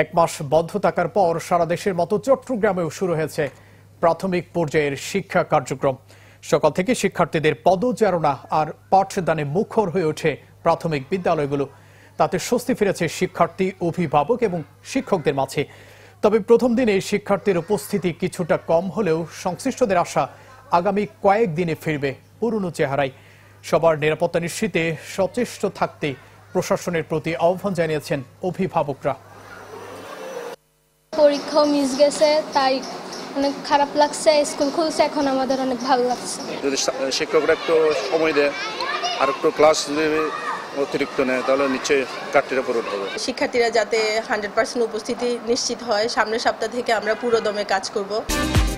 এক মাস বন্ধ থাকার পর সারা দেশের মতো চট্টগ্রামেও শুরু হয়েছে প্রাথমিক পর্যায়ের শিক্ষা কার্যক্রম সকাল থেকে শিক্ষার্থীদের পদচারণা আর পাঠদানে মুখর হয়ে ওঠে প্রাথমিক বিদ্যালয়গুলো তাতে স্বস্তি ফিরেছে শিক্ষার্থী অভিভাবক এবং শিক্ষকদের মাঝে তবে প্রথম দিনে শিক্ষার্থীর উপস্থিতি কিছুটা কম হলেও সংশ্লিষ্টদের আশা আগামী কয়েক দিনে ফিরবে পুরনো চেহারায় সবার নিরাপত্তা নিশ্চিতে সচেষ্ট থাকতে প্রশাসনের প্রতি আহ্বান জানিয়েছেন অভিভাবকরা পরীক্ষাও মিস গেছে তাই অনেক খারাপ লাগছে স্কুল খুলছে এখন আমাদের অনেক ভালো লাগছে যদি শিক্ষকরা একটু সময় দেয় আর একটু ক্লাস অতিরিক্ত নেয় তাহলে নিশ্চয়ই কাটটিরা পুরো হবে শিক্ষার্থীরা যাতে হান্ড্রেড পার্সেন্ট উপস্থিতি নিশ্চিত হয় সামনের সপ্তাহ থেকে আমরা পুরো দমে কাজ করব